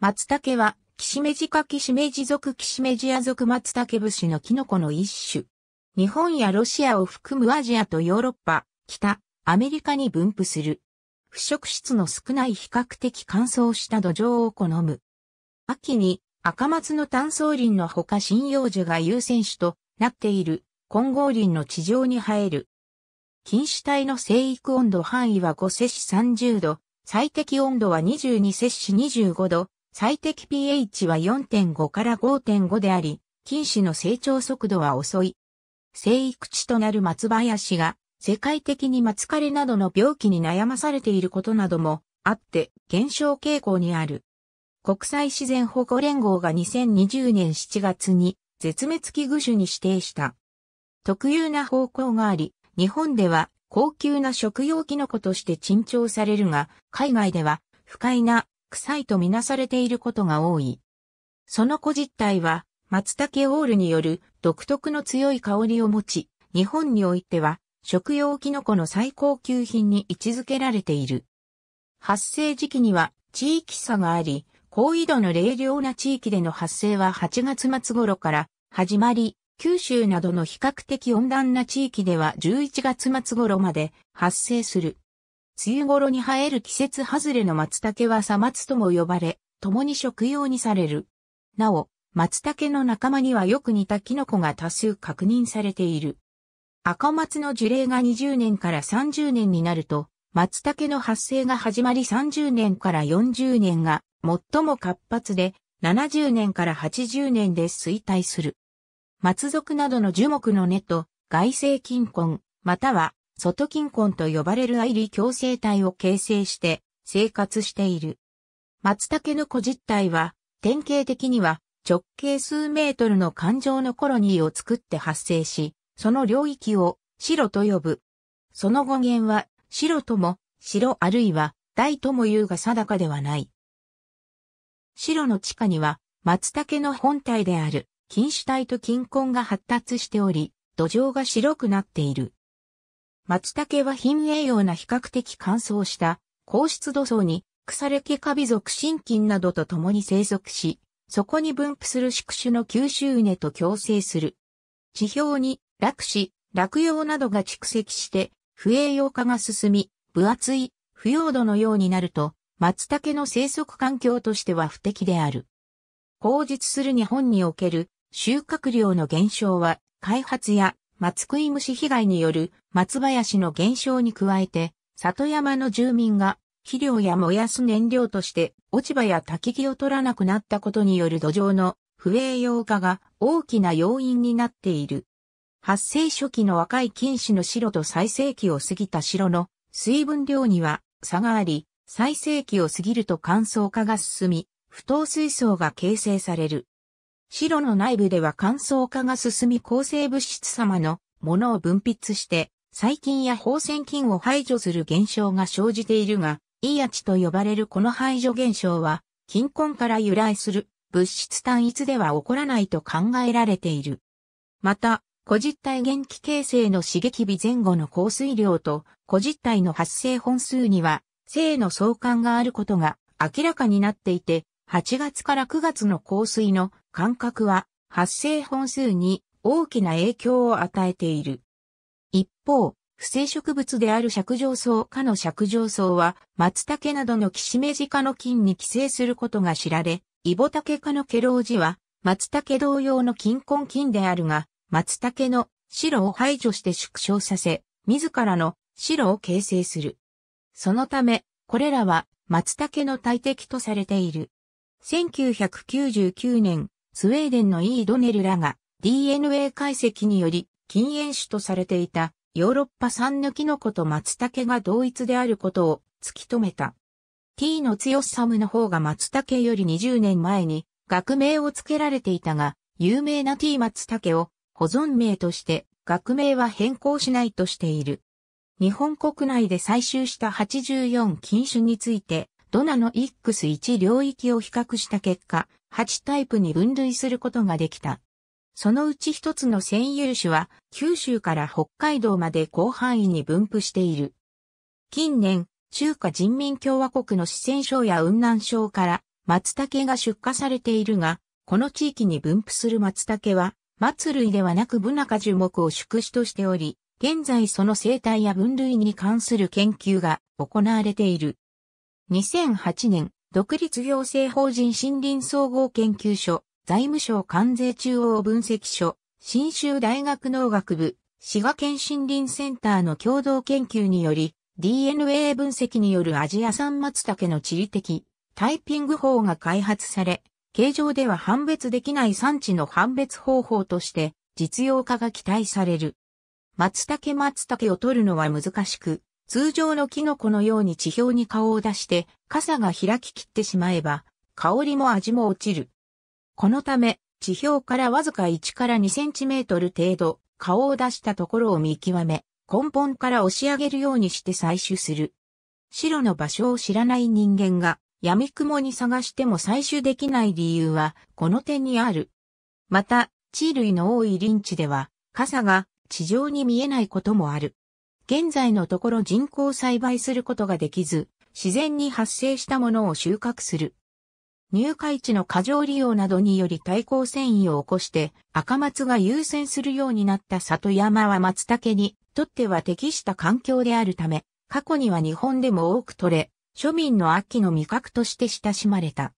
松茸は、キシメジカ、キシメジ族キシメジア族松茸節のキノコの一種。日本やロシアを含むアジアとヨーロッパ、北、アメリカに分布する。腐食質の少ない比較的乾燥した土壌を好む。秋に赤松の炭層林のほか針葉樹が優先種となっている混合林の地上に生える。菌糸体の生育温度範囲は5摂氏30度、最適温度は22摂氏25度、最適 pH は4.5から5.5であり、菌糸の成長速度は遅い。生育地となる松林が世界的に松枯れなどの病気に悩まされていることなどもあって減少傾向にある。国際自然保護連合が2020年7月に絶滅危惧種に指定した。特有な方向があり、日本では高級な食用キノコとして珍重されるが、海外では不快な臭いとみなされていることが多い。その子実体は、松茸オールによる独特の強い香りを持ち、日本においては、食用キノコの最高級品に位置づけられている。発生時期には地域差があり、高緯度の冷涼な地域での発生は8月末頃から始まり、九州などの比較的温暖な地域では11月末頃まで発生する。梅雨頃に生える季節外れの松茸は砂松とも呼ばれ、共に食用にされる。なお、松茸の仲間にはよく似たキノコが多数確認されている。赤松の樹齢が20年から30年になると、松茸の発生が始まり30年から40年が最も活発で、70年から80年で衰退する。松属などの樹木の根と、外性菌根、または外近婚と呼ばれるアイリ共生体を形成して生活している。松茸の古実体は、典型的には直径数メートルの環状のコロニーを作って発生し、その領域を白と呼ぶ。その語源は白とも白あるいは大とも言うが定かではない。白の地下には松茸の本体である菌糸体と菌根が発達しており、土壌が白くなっている。松茸は品栄養な比較的乾燥した高湿土層に腐れ毛カビ属真菌などと共に生息し、そこに分布する宿主の吸収根と共生する。地表に落死、落葉などが蓄積して不栄養化が進み、分厚い不要土のようになると、松茸の生息環境としては不適である。口述する日本における収穫量の減少は開発や松食い虫被害による松林の減少に加えて、里山の住民が肥料や燃やす燃料として落ち葉や焚き木を取らなくなったことによる土壌の不栄養化が大きな要因になっている。発生初期の若い菌糸の白と最盛期を過ぎた白の水分量には差があり、最盛期を過ぎると乾燥化が進み、不等水槽が形成される。白の内部では乾燥化が進み抗生物質様のものを分泌して、細菌や放線菌を排除する現象が生じているが、イーアチと呼ばれるこの排除現象は、菌根から由来する物質単一では起こらないと考えられている。また、個実体元気形成の刺激日前後の降水量と個実体の発生本数には性の相関があることが明らかになっていて、8月から9月の降水の間隔は発生本数に大きな影響を与えている。一方、不正植物である尺状草科の尺状草は、松茸などのキシメジ科の菌に寄生することが知られ、イボタケ科のケロウジは、松茸同様の菌根菌であるが、松茸の白を排除して縮小させ、自らの白を形成する。そのため、これらは松茸の大敵とされている。1999年、スウェーデンのイー・ドネルらが DNA 解析により禁煙種とされていたヨーロッパ産のキノコと松茸が同一であることを突き止めた。T の強さムの方が松茸より20年前に学名を付けられていたが、有名な T 松茸を保存名として学名は変更しないとしている。日本国内で採集した84禁酒について、ドナの X1 領域を比較した結果、8タイプに分類することができた。そのうち一つの占有種は九州から北海道まで広範囲に分布している。近年、中華人民共和国の四川省や雲南省から松茸が出荷されているが、この地域に分布する松茸は、松類ではなくブナカ樹木を宿主としており、現在その生態や分類に関する研究が行われている。2008年、独立行政法人森林総合研究所、財務省関税中央分析所、新州大学農学部、滋賀県森林センターの共同研究により、DNA 分析によるアジア産松茸の地理的タイピング法が開発され、形状では判別できない産地の判別方法として実用化が期待される。松茸松茸を取るのは難しく、通常のキノコのように地表に顔を出して、傘が開ききってしまえば、香りも味も落ちる。このため、地表からわずか1から2センチメートル程度、顔を出したところを見極め、根本から押し上げるようにして採取する。白の場所を知らない人間が、闇雲に探しても採取できない理由は、この点にある。また、地類の多い林地では、傘が地上に見えないこともある。現在のところ人工栽培することができず、自然に発生したものを収穫する。入会地の過剰利用などにより対抗繊維を起こして赤松が優先するようになった里山は松茸にとっては適した環境であるため、過去には日本でも多く取れ、庶民の秋の味覚として親しまれた。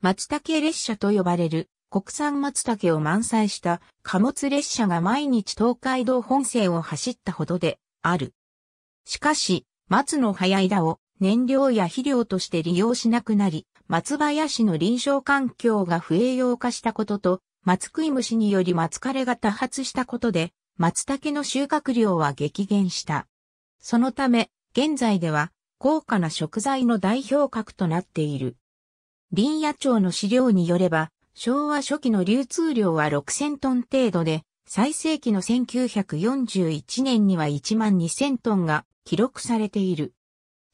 松茸列車と呼ばれる国産松茸を満載した貨物列車が毎日東海道本線を走ったほどで、ある。しかし、松の葉や枝を燃料や肥料として利用しなくなり、松林の臨床環境が不栄養化したことと、松食い虫により松枯れが多発したことで、松茸の収穫量は激減した。そのため、現在では高価な食材の代表格となっている。林野町の資料によれば、昭和初期の流通量は6000トン程度で、最盛期の1941年には1万2000トンが記録されている。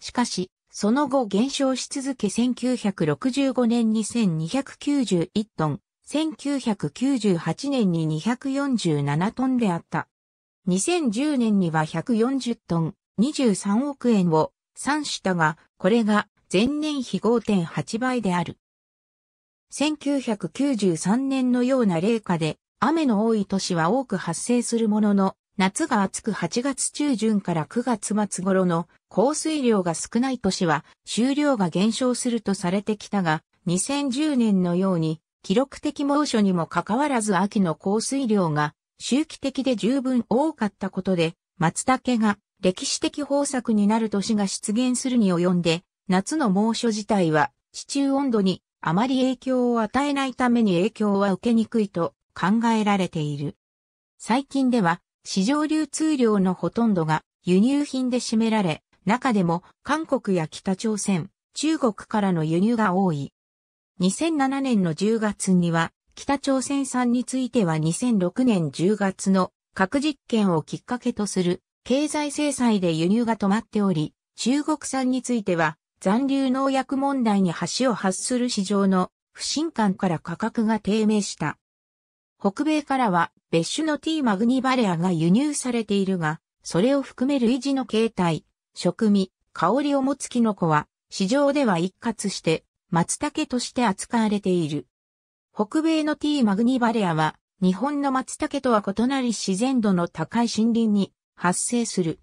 しかし、その後減少し続け1965年に1291トン、1998年に247トンであった。2010年には140トン、23億円を算したが、これが前年比5.8倍である。1993年のような例下で雨の多い年は多く発生するものの、夏が暑く8月中旬から9月末頃の降水量が少ない年は収量が減少するとされてきたが、2010年のように記録的猛暑にもかかわらず秋の降水量が周期的で十分多かったことで、松茸が歴史的豊作になる年が出現するに及んで、夏の猛暑自体は地中温度にあまり影響を与えないために影響は受けにくいと考えられている。最近では市場流通量のほとんどが輸入品で占められ、中でも韓国や北朝鮮、中国からの輸入が多い。2007年の10月には北朝鮮産については2006年10月の核実験をきっかけとする経済制裁で輸入が止まっており、中国産については残留農薬問題に橋を発する市場の不信感から価格が低迷した。北米からは別種の T マグニバレアが輸入されているが、それを含める維持の形態、食味、香りを持つキノコは、市場では一括して、松茸として扱われている。北米の T マグニバレアは、日本の松茸とは異なり自然度の高い森林に発生する。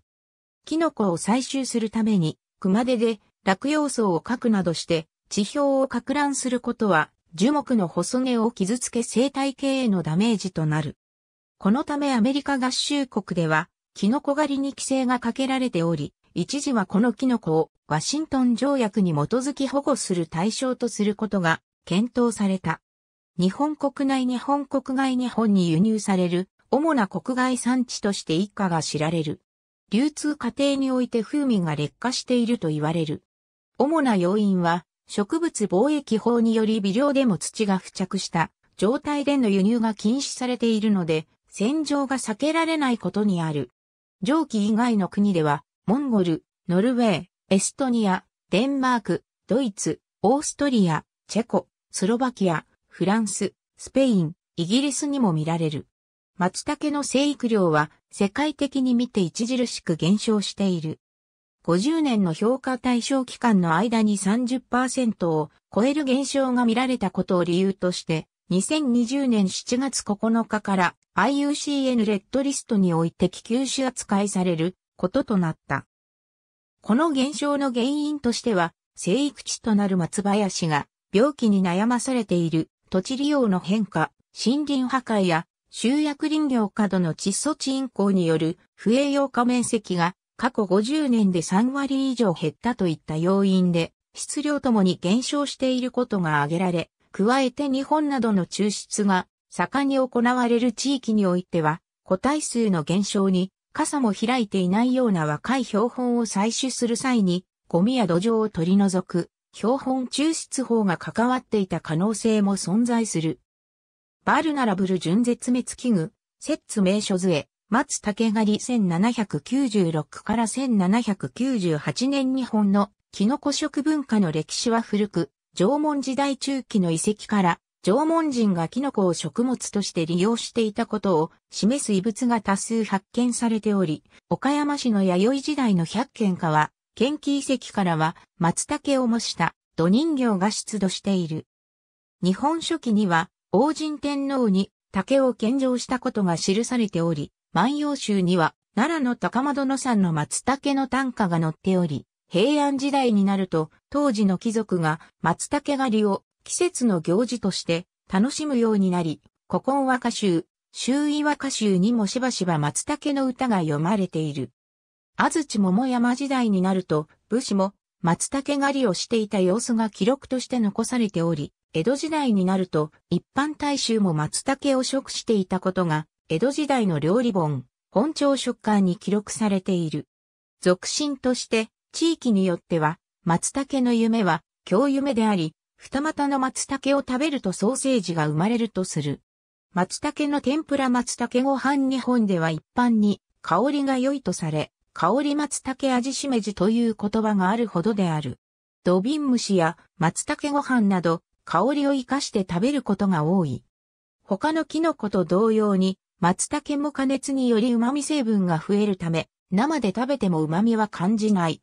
キノコを採集するために、熊手で落葉層を描くなどして、地表を拡乱することは樹木の細根を傷つけ生態系へのダメージとなる。このためアメリカ合衆国では、キノコ狩りに規制がかけられており、一時はこのキノコをワシントン条約に基づき保護する対象とすることが検討された。日本国内日本国外日本に輸入される主な国外産地として一家が知られる。流通過程において風味が劣化していると言われる。主な要因は植物貿易法により微量でも土が付着した状態での輸入が禁止されているので、戦場が避けられないことにある。上記以外の国では、モンゴル、ノルウェー、エストニア、デンマーク、ドイツ、オーストリア、チェコ、スロバキア、フランス、スペイン、イギリスにも見られる。松茸の生育量は世界的に見て著しく減少している。50年の評価対象期間の間に30%を超える減少が見られたことを理由として、2020年7月9日から IUCN レッドリストにおいて気球種扱いされることとなった。この減少の原因としては、生育地となる松林が病気に悩まされている土地利用の変化、森林破壊や集約林業などの窒素地因鉱による不栄養化面積が過去50年で3割以上減ったといった要因で、質量ともに減少していることが挙げられ、加えて日本などの抽出が盛んに行われる地域においては、個体数の減少に、傘も開いていないような若い標本を採取する際に、ゴミや土壌を取り除く、標本抽出法が関わっていた可能性も存在する。バルナラブル純絶滅危惧、摂津名所図へ、松竹狩り1796から1798年日本のキノコ食文化の歴史は古く、縄文時代中期の遺跡から、縄文人がキノコを食物として利用していたことを示す遺物が多数発見されており、岡山市の弥生時代の百軒家は、県機遺跡からは松竹を模した土人形が出土している。日本書紀には、王神天皇に竹を献上したことが記されており、万葉集には、奈良の高窓野山の松茸の短歌が載っており、平安時代になると、当時の貴族が松茸狩りを季節の行事として楽しむようになり、古今和歌集、周囲和歌集にもしばしば松茸の歌が読まれている。安土桃山時代になると、武士も松茸狩りをしていた様子が記録として残されており、江戸時代になると一般大衆も松茸を食していたことが江戸時代の料理本、本朝食館に記録されている。俗信として、地域によっては、松茸の夢は、京夢であり、二股の松茸を食べるとソーセージが生まれるとする。松茸の天ぷら松茸ご飯日本では一般に香りが良いとされ、香り松茸味しめじという言葉があるほどである。土瓶蒸しや松茸ご飯など香りを生かして食べることが多い。他のキノコと同様に松茸も加熱により旨味成分が増えるため、生で食べても旨味は感じない。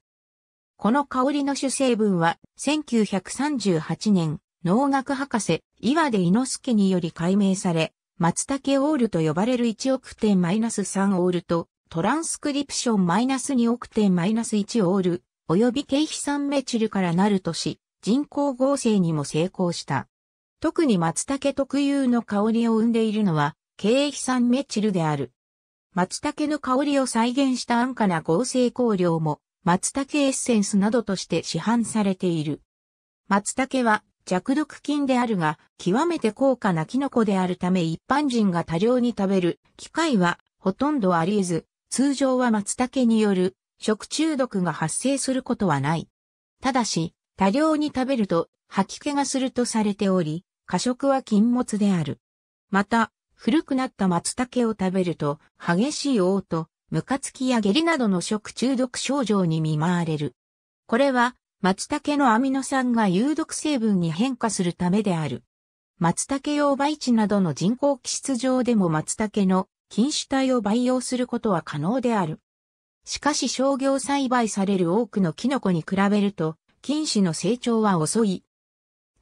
この香りの主成分は、1938年、農学博士、岩出之助により解明され、松茸オールと呼ばれる1億点マイナス3オールと、トランスクリプションマイナス2億点マイナス1オール、及び経費酸メチルからなるとし、人工合成にも成功した。特に松茸特有の香りを生んでいるのは、経肥酸メチルである。松茸の香りを再現した安価な合成香料も、松茸エッセンスなどとして市販されている。松茸は弱毒菌であるが、極めて高価なキノコであるため一般人が多量に食べる機会はほとんどあり得ず、通常は松茸による食中毒が発生することはない。ただし、多量に食べると吐き気がするとされており、過食は禁物である。また、古くなった松茸を食べると、激しい嘔吐、ムカつきや下痢などの食中毒症状に見舞われる。これは、松茸のアミノ酸が有毒成分に変化するためである。松茸用培地などの人工基質上でも松茸の菌種体を培養することは可能である。しかし商業栽培される多くのキノコに比べると、菌種の成長は遅い。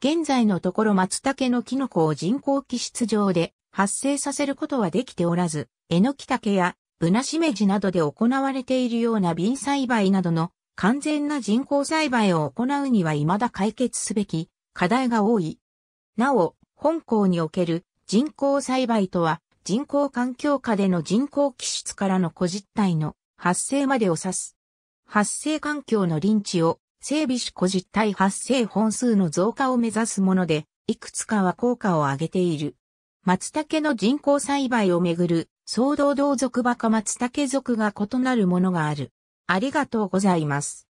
現在のところ松茸のキノコを人工基質上で発生させることはできておらず、えのき竹やブナシメジなどで行われているような瓶栽培などの完全な人工栽培を行うには未だ解決すべき課題が多い。なお、本校における人工栽培とは人工環境下での人工気質からの個実体の発生までを指す。発生環境の臨地を整備し個実体発生本数の増加を目指すもので、いくつかは効果を上げている。松茸の人工栽培をめぐる総動同族馬カ松茸族が異なるものがある。ありがとうございます。